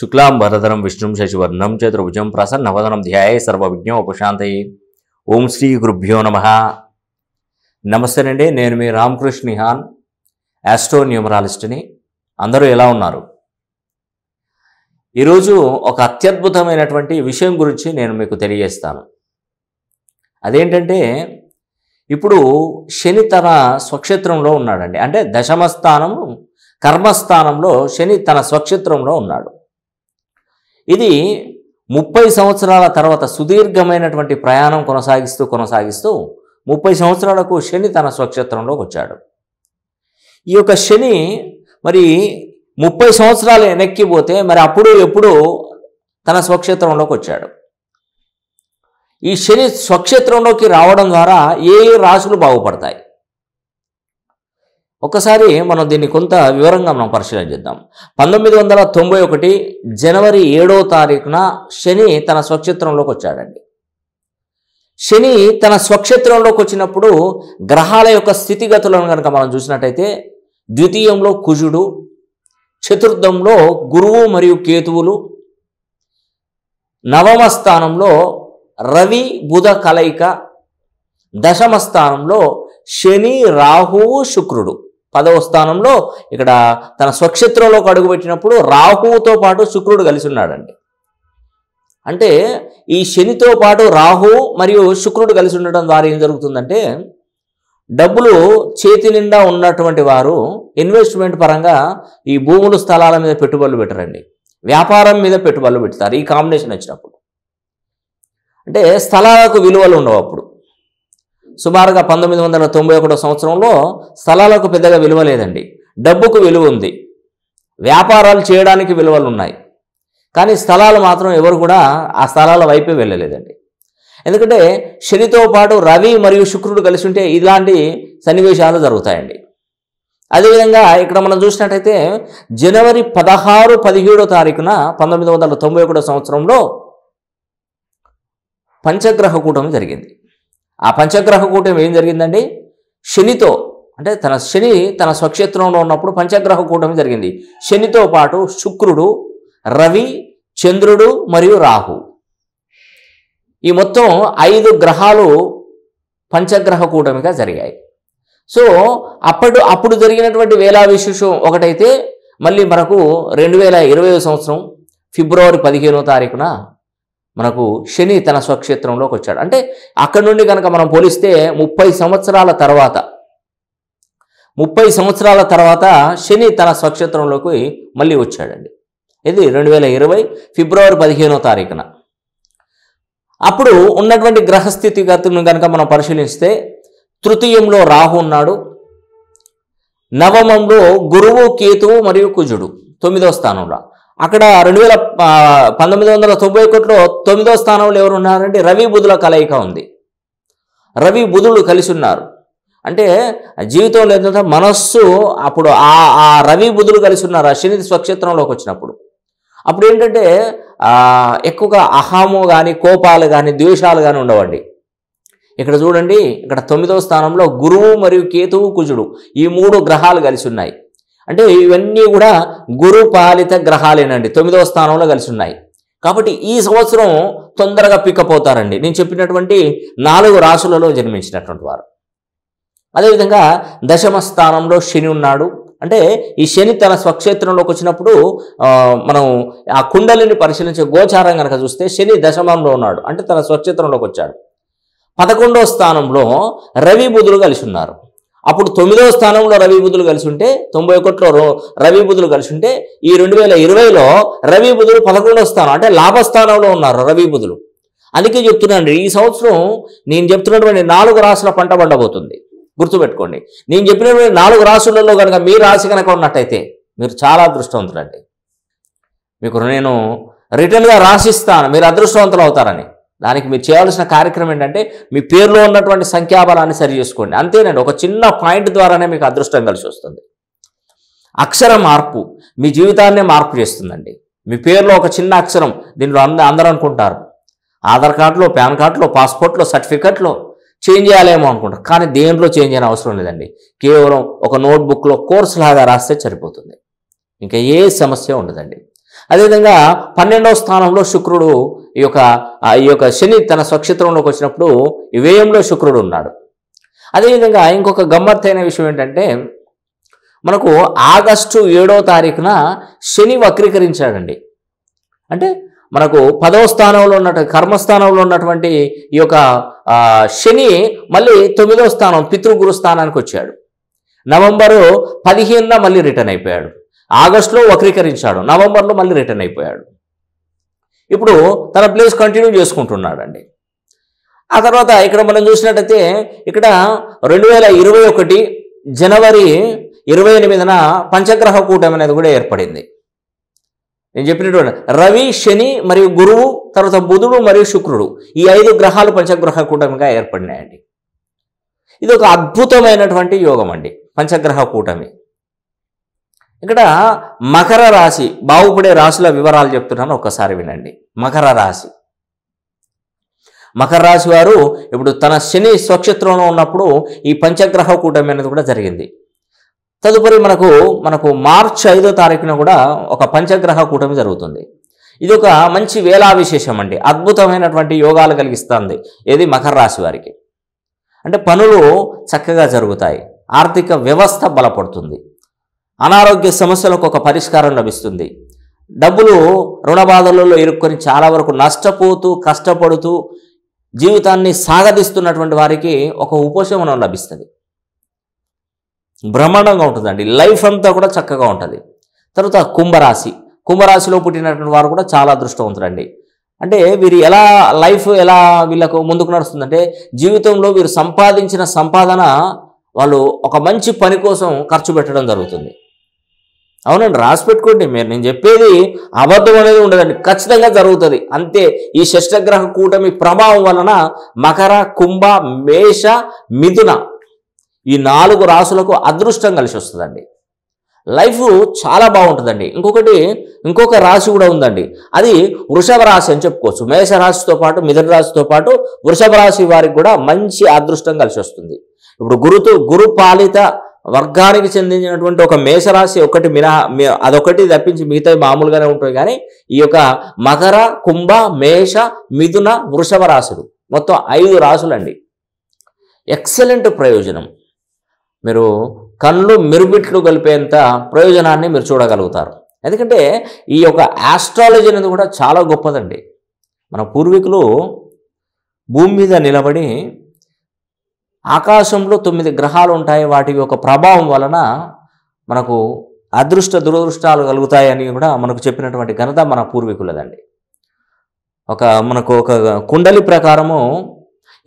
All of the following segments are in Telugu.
శుక్లాం భరధరం విష్ణుం శశివర్ణం చతుర్భుజం ప్రసన్నవదనం ధ్యాయ సర్వవిజ్ఞం ఉపశాంతయ్య ఓం శ్రీ గురుభ్యో నమ అండి నేను మీ రామకృష్ణ నిహాన్ యాస్ట్రో న్యూమరాలిస్ట్ని అందరూ ఎలా ఉన్నారు ఈరోజు ఒక అత్యద్భుతమైనటువంటి విషయం గురించి నేను మీకు తెలియజేస్తాను అదేంటంటే ఇప్పుడు శని తన స్వక్షేత్రంలో ఉన్నాడండి అంటే దశమస్థానం కర్మస్థానంలో శని తన స్వక్షేత్రంలో ఉన్నాడు ఇది ముప్పై సంవత్సరాల తర్వాత సుదీర్ఘమైనటువంటి ప్రయాణం కొనసాగిస్తూ కొనసాగిస్తూ ముప్పై సంవత్సరాలకు శని తన స్వక్షేత్రంలోకి వచ్చాడు ఈ యొక్క శని మరి ముప్పై సంవత్సరాలు వెనక్కిపోతే మరి అప్పుడు ఎప్పుడు తన స్వక్షేత్రంలోకి వచ్చాడు ఈ శని స్వక్షేత్రంలోకి రావడం ద్వారా ఏ ఏ రాశులు బాగుపడతాయి ఒకసారి మనం దీన్ని కొంత వివరంగా మనం పరిశీలన చేద్దాం పంతొమ్మిది వందల తొంభై ఒకటి జనవరి ఏడో తారీఖున శని తన స్వక్షేత్రంలోకి వచ్చాడండి శని తన స్వక్షేత్రంలోకి వచ్చినప్పుడు గ్రహాల యొక్క స్థితిగతులను కనుక మనం చూసినట్టయితే ద్వితీయంలో కుజుడు చతుర్థంలో గురువు మరియు కేతువులు నవమ స్థానంలో రవి బుధ కలయిక దశమ స్థానంలో శని రాహు శుక్రుడు పదవ స్థానంలో ఇక్కడ తన స్వక్షేత్రంలోకి అడుగుపెట్టినప్పుడు రాహువుతో పాటు శుక్రుడు కలిసి ఉన్నాడండి అంటే ఈ శనితో పాటు రాహు మరియు శుక్రుడు కలిసి ఉండడం ద్వారా ఏం జరుగుతుందంటే డబ్బులు చేతి నిండా ఉన్నటువంటి వారు ఇన్వెస్ట్మెంట్ పరంగా ఈ భూములు స్థలాల మీద పెట్టుబడులు పెట్టరండి వ్యాపారం మీద పెట్టుబడులు పెడతారు ఈ కాంబినేషన్ వచ్చినప్పుడు అంటే స్థలాలకు విలువలు ఉండవు అప్పుడు సుమారుగా పంతొమ్మిది వందల తొంభై ఒకటో సంవత్సరంలో స్థలాలకు పెద్దగా విలువ లేదండి డబ్బుకు విలువ ఉంది వ్యాపారాలు చేయడానికి విలువలు ఉన్నాయి కానీ స్థలాలు మాత్రం ఎవరు కూడా ఆ స్థలాల వైపే వెళ్ళలేదండి ఎందుకంటే శనితో పాటు రవి మరియు శుక్రుడు కలిసి ఉంటే ఇలాంటి సన్నివేశాలు జరుగుతాయండి అదేవిధంగా ఇక్కడ మనం చూసినట్టయితే జనవరి పదహారు పదిహేడో తారీఖున పంతొమ్మిది వందల తొంభై ఒకటో సంవత్సరంలో పంచగ్రహ కూటమి జరిగింది ఆ పంచగ్రహ కూటమి ఏం జరిగిందండి శనితో అంటే తన శని తన స్వక్షేత్రంలో ఉన్నప్పుడు పంచగ్రహ కూటమి జరిగింది శనితో పాటు శుక్రుడు రవి చంద్రుడు మరియు రాహు ఈ మొత్తం ఐదు గ్రహాలు పంచగ్రహ కూటమిగా జరిగాయి సో అప్పుడు అప్పుడు జరిగినటువంటి వేలా విశేషం ఒకటైతే మళ్ళీ మనకు రెండు వేల ఇరవై సంవత్సరం ఫిబ్రవరి పదిహేనో తారీఖున మనకు శని తన స్వక్షేత్రంలోకి వచ్చాడు అంటే అక్కడి నుండి కనుక మనం పోలిస్తే ముప్పై సంవత్సరాల తర్వాత ముప్పై సంవత్సరాల తర్వాత శని తన స్వక్షేత్రంలోకి మళ్ళీ వచ్చాడండి ఇది రెండు వేల ఇరవై ఫిబ్రవరి పదిహేనో తారీఖున అప్పుడు ఉన్నటువంటి గ్రహస్థితిగతులను కనుక మనం పరిశీలిస్తే తృతీయంలో రాహు ఉన్నాడు నవమంలో గురువు కేతువు మరియు కుజుడు తొమ్మిదో స్థానంలో అక్కడ రెండు వేల పంతొమ్మిది వందల తొంభై ఒకటిలో తొమ్మిదో స్థానంలో ఎవరు ఉన్నారంటే రవి బుధుల కలయిక ఉంది రవి బుధుడు కలిసి ఉన్నారు అంటే జీవితంలో ఏంటంటే మనస్సు అప్పుడు ఆ ఆ రవి బుధులు కలిసి ఉన్నారు ఆ శని స్వక్షేత్రంలోకి వచ్చినప్పుడు అప్పుడు ఏంటంటే ఎక్కువగా అహాము కానీ కోపాలు కానీ ద్వేషాలు కానీ ఉండవండి ఇక్కడ చూడండి ఇక్కడ తొమ్మిదవ స్థానంలో గురువు మరియు కేతువు కుజుడు ఈ మూడు గ్రహాలు కలిసి ఉన్నాయి అంటే ఇవన్నీ కూడా గురు పాలిత గ్రహాలేనండి తొమ్మిదవ స్థానంలో కలిసి ఉన్నాయి కాబట్టి ఈ సంవత్సరం తొందరగా పికప్ అవుతారండి నేను చెప్పినటువంటి నాలుగు రాసులలో జన్మించినటువంటి వారు అదేవిధంగా దశమ స్థానంలో శని ఉన్నాడు అంటే ఈ శని తన స్వక్షేత్రంలోకి వచ్చినప్పుడు మనం ఆ కుండలిని పరిశీలించే గోచారం కనుక చూస్తే శని దశమంలో ఉన్నాడు అంటే తన స్వక్షేత్రంలోకి వచ్చాడు పదకొండవ స్థానంలో రవి బుధులు కలిసి ఉన్నారు అప్పుడు తొమ్మిదవ స్థానంలో రవి బుధులు కలిసి ఉంటే తొంభై ఒకటిలో రవి బుధులు కలిసి ఉంటే ఈ రెండు వేల ఇరవైలో రవి బుధులు పదకొండవ స్థానం అంటే లాభస్థానంలో ఉన్నారు రవి బుధులు అందుకే చెప్తున్నాను ఈ సంవత్సరం నేను చెప్తున్నటువంటి నాలుగు రాసుల పంట పండబోతుంది గుర్తుపెట్టుకోండి నేను చెప్పినటువంటి నాలుగు రాసులలో కనుక మీ రాశి కనుక ఉన్నట్టయితే మీరు చాలా అదృష్టవంతులండి మీకు నేను రిటర్న్గా రాసిస్తాను మీరు అదృష్టవంతులు అవుతారని దానికి మీరు చేయాల్సిన కార్యక్రమం ఏంటంటే మీ పేరులో ఉన్నటువంటి సంఖ్యాబలాన్ని సరి చేసుకోండి అంతేనండి ఒక చిన్న పాయింట్ ద్వారానే మీకు అదృష్టం కలిసి వస్తుంది అక్షర మార్పు మీ జీవితాన్నే మార్పు చేస్తుందండి మీ పేరులో ఒక చిన్న అక్షరం దీనిలో అంద అందరూ అనుకుంటారు ఆధార్ కార్డులో పాన్ కార్డులో పాస్పోర్ట్లో సర్టిఫికెట్లో చేంజ్ చేయాలేమో అనుకుంటారు కానీ దేంట్లో చేంజ్ అయిన అవసరం లేదండి కేవలం ఒక నోట్బుక్లో కోర్స్ లాగా రాస్తే సరిపోతుంది ఇంకా ఏ సమస్య ఉండదండి అదేవిధంగా పన్నెండవ స్థానంలో శుక్రుడు ఈ యొక్క ఈ యొక్క శని తన స్వక్షేత్రంలోకి వచ్చినప్పుడు వ్యయంలో శుక్రుడు ఉన్నాడు అదేవిధంగా ఇంకొక గమ్మత్తైన విషయం ఏంటంటే మనకు ఆగస్టు ఏడో తారీఖున శని వక్రీకరించాడండి అంటే మనకు పదవ స్థానంలో ఉన్న కర్మస్థానంలో ఉన్నటువంటి ఈ యొక్క శని మళ్ళీ తొమ్మిదవ స్థానం పితృగురు స్థానానికి వచ్చాడు నవంబరు పదిహేనున మళ్ళీ రిటర్న్ అయిపోయాడు ఆగస్టులో వక్రీకరించాడు నవంబర్లో మళ్ళీ రిటర్న్ అయిపోయాడు ఇప్పుడు తన ప్లేస్ కంటిన్యూ చేసుకుంటున్నాడండి ఆ తర్వాత ఇక్కడ మనం చూసినట్టయితే ఇక్కడ రెండు వేల ఇరవై ఒకటి జనవరి ఇరవై ఎనిమిదిన పంచగ్రహ కూటమి అనేది కూడా ఏర్పడింది నేను చెప్పినటువంటి రవి శని మరియు గురువు తర్వాత బుధుడు మరియు శుక్రుడు ఈ ఐదు గ్రహాలు పంచగ్రహ కూటమిగా ఏర్పడినాయండి ఇది ఒక అద్భుతమైనటువంటి యోగం అండి పంచగ్రహ కూటమి ఇక్కడ మకర రాశి బాగుపడే రాశుల వివరాలు చెప్తున్నాను ఒక్కసారి వినండి మకర రాశి మకర రాశి వారు ఇప్పుడు తన శని స్వక్షేత్రంలో ఉన్నప్పుడు ఈ పంచగ్రహ కూటమి అనేది కూడా జరిగింది తదుపరి మనకు మనకు మార్చ్ ఐదో తారీఖున కూడా ఒక పంచగ్రహ కూటమి జరుగుతుంది ఇది ఒక మంచి వేలా విశేషం అండి అద్భుతమైనటువంటి యోగాలు కలిగిస్తుంది ఏది మకర రాశి వారికి అంటే పనులు చక్కగా జరుగుతాయి ఆర్థిక వ్యవస్థ బలపడుతుంది అనారోగ్య సమస్యలకు ఒక పరిష్కారం లభిస్తుంది డబ్బులు రుణ బాధలలో ఇరుక్కొని చాలా వరకు నష్టపోతూ కష్టపడుతూ జీవితాన్ని సాగదీస్తున్నటువంటి వారికి ఒక ఉపశమనం లభిస్తుంది బ్రహ్మాండంగా ఉంటుందండి లైఫ్ అంతా కూడా చక్కగా ఉంటుంది తర్వాత కుంభరాశి కుంభరాశిలో పుట్టినటువంటి వారు కూడా చాలా అదృష్టవంతులండి అంటే వీరు ఎలా లైఫ్ ఎలా వీళ్ళకు ముందుకు నడుస్తుందంటే జీవితంలో వీరు సంపాదించిన సంపాదన వాళ్ళు ఒక మంచి పని కోసం ఖర్చు పెట్టడం జరుగుతుంది అవునండి రాసి పెట్టుకోండి మీరు నేను చెప్పేది అబద్ధం అనేది ఉండదండి ఖచ్చితంగా జరుగుతుంది అంతే ఈ షష్టగ్రహ కూటమి ప్రభావం వలన మకర కుంభ మేష మిథున ఈ నాలుగు రాసులకు అదృష్టం కలిసి వస్తుందండి లైఫ్ చాలా బాగుంటుందండి ఇంకొకటి ఇంకొక రాశి కూడా ఉందండి అది వృషభ రాశి అని చెప్పుకోవచ్చు మేష రాశితో పాటు మిథున రాశితో పాటు వృషభ రాశి వారికి కూడా మంచి అదృష్టం కలిసి వస్తుంది ఇప్పుడు గురుతో గురు పాలిత వర్గానికి చెందించినటువంటి ఒక మేషరాశి ఒకటి మినహా అదొకటి తప్పించి మిగతా మామూలుగానే ఉంటుంది కానీ ఈ యొక్క మకర కుంభ మేష మిథున వృషభ రాశులు మొత్తం ఐదు రాశులండి ఎక్సలెంట్ ప్రయోజనం మీరు కళ్ళు మిరుబిట్లు కలిపేంత ప్రయోజనాన్ని మీరు చూడగలుగుతారు ఎందుకంటే ఈ యొక్క ఆస్ట్రాలజీ అనేది కూడా చాలా గొప్పదండి మన పూర్వీకులు భూమి మీద నిలబడి ఆకాశంలో తొమ్మిది గ్రహాలు ఉంటాయి వాటి యొక్క ప్రభావం వలన మనకు అదృష్ట దురదృష్టాలు కలుగుతాయని కూడా మనకు చెప్పినటువంటి ఘనత మన పూర్వీకులదండి ఒక మనకు ఒక కుండలి ప్రకారము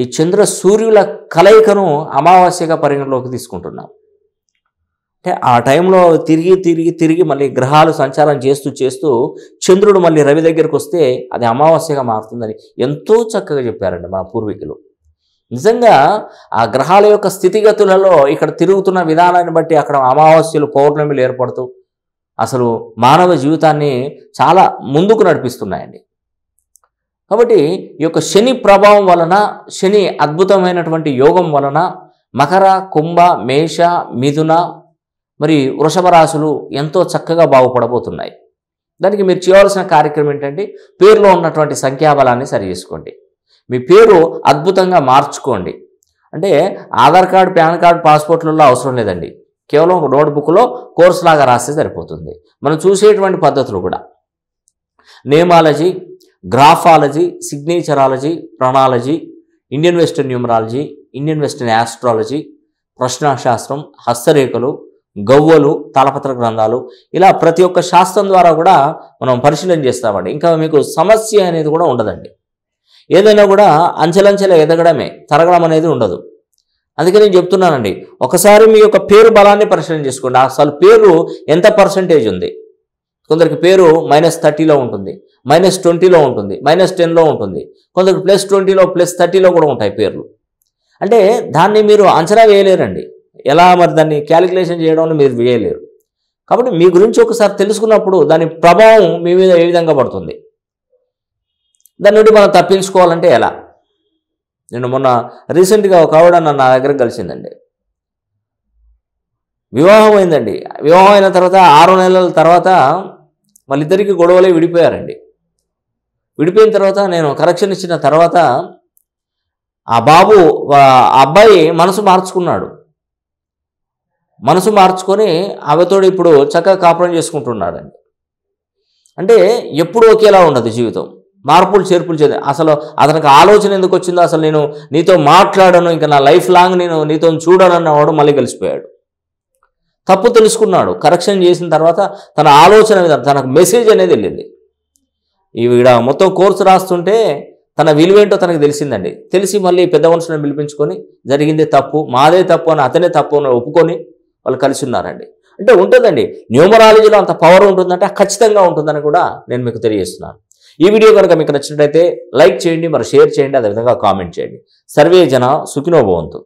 ఈ చంద్ర సూర్యుల కలయికను అమావాస్యగా పరిగణలోకి తీసుకుంటున్నాం అంటే ఆ టైంలో తిరిగి తిరిగి తిరిగి మళ్ళీ గ్రహాలు సంచారం చేస్తూ చేస్తూ చంద్రుడు మళ్ళీ రవి దగ్గరికి వస్తే అది అమావాస్యగా మారుతుందని ఎంతో చక్కగా చెప్పారండి మా పూర్వీకులు నిజంగా ఆ గ్రహాల యొక్క స్థితిగతులలో ఇక్కడ తిరుగుతున్న విధానాన్ని బట్టి అక్కడ అమావాస్యలు పౌర్ణమిలు ఏర్పడుతూ అసలు మానవ జీవితాన్ని చాలా ముందుకు నడిపిస్తున్నాయండి కాబట్టి ఈ యొక్క శని ప్రభావం వలన శని అద్భుతమైనటువంటి యోగం వలన మకర కుంభ మేష మిథున మరి వృషభ రాశులు ఎంతో చక్కగా బాగుపడబోతున్నాయి దానికి మీరు చేయవలసిన కార్యక్రమం ఏంటంటే పేరులో ఉన్నటువంటి సంఖ్యాబలాన్ని సరి చేసుకోండి మీ పేరు అద్భుతంగా మార్చుకోండి అంటే ఆధార్ కార్డు పాన్ కార్డు పాస్పోర్ట్లలో అవసరం లేదండి కేవలం ఒక నోట్బుక్లో కోర్సు లాగా రాస్తే సరిపోతుంది మనం చూసేటువంటి పద్ధతులు కూడా నేమాలజీ గ్రాఫాలజీ సిగ్నేచరాలజీ ప్రణాలజీ Indian western numerology Indian western astrology ప్రశ్నాశాస్త్రం హస్తరేఖలు గవ్వలు తాళపత్ర గ్రంథాలు ఇలా ప్రతి ఒక్క శాస్త్రం ద్వారా కూడా మనం పరిశీలన చేస్తామండి ఇంకా మీకు సమస్య అనేది కూడా ఉండదండి ఏదైనా కూడా అంచెలంచెల ఎదగడమే తరగడం అనేది ఉండదు అందుకే నేను చెప్తున్నానండి ఒకసారి మీ యొక్క పేరు బలాన్ని పరిశీలన చేసుకోండి అసలు పేరు ఎంత పర్సంటేజ్ ఉంది కొందరికి పేరు మైనస్ థర్టీలో ఉంటుంది మైనస్ ట్వంటీలో ఉంటుంది మైనస్ టెన్లో ఉంటుంది కొందరికి ప్లస్ ట్వంటీలో ప్లస్ థర్టీలో కూడా ఉంటాయి పేర్లు అంటే దాన్ని మీరు అంచనా వేయలేరండి ఎలా మరి దాన్ని క్యాలిక్యులేషన్ చేయడం మీరు వేయలేరు కాబట్టి మీ గురించి ఒకసారి తెలుసుకున్నప్పుడు దాని ప్రభావం మీ మీద ఏ విధంగా పడుతుంది దాని నుండి మనం తప్పించుకోవాలంటే ఎలా నేను మొన్న రీసెంట్గా ఒక ఆవిడ నా దగ్గర కలిసిందండి వివాహం అయిందండి వివాహం అయిన తర్వాత ఆరు నెలల తర్వాత వాళ్ళిద్దరికీ గొడవలే విడిపోయారండి విడిపోయిన తర్వాత నేను కరెక్షన్ ఇచ్చిన తర్వాత ఆ బాబు ఆ అబ్బాయి మనసు మార్చుకున్నాడు మనసు మార్చుకొని ఆమెతోడు ఇప్పుడు చక్కగా కాపురం చేసుకుంటున్నాడండి అంటే ఎప్పుడు ఒకేలా ఉండదు జీవితం మార్పులు చేర్పులు చేయ అసలు అతనికి ఆలోచన ఎందుకు వచ్చిందో అసలు నేను నీతో మాట్లాడను ఇంకా నా లైఫ్ లాంగ్ నేను నీతో చూడను అన్నవాడు మళ్ళీ కలిసిపోయాడు తప్పు తెలుసుకున్నాడు కరెక్షన్ చేసిన తర్వాత తన ఆలోచన విధానం తనకు మెసేజ్ అనేది వెళ్ళింది ఈవిడ మొత్తం కోర్సు రాస్తుంటే తన విలువేంటో తనకు తెలిసిందండి తెలిసి మళ్ళీ పెద్ద మనుషులను పిలిపించుకొని జరిగింది తప్పు మాదే తప్పు అని అతనే తప్పు అని ఒప్పుకొని వాళ్ళు కలిసి ఉన్నారండి అంటే ఉంటుందండి న్యూమరాలజీలో అంత పవర్ ఉంటుందంటే ఖచ్చితంగా ఉంటుందని కూడా నేను మీకు తెలియజేస్తున్నాను ఈ వీడియో కనుక మీకు నచ్చినట్లయితే లైక్ చేయండి మరి షేర్ చేయండి అదేవిధంగా కామెంట్ చేయండి సర్వే జన సుఖినోభవంతు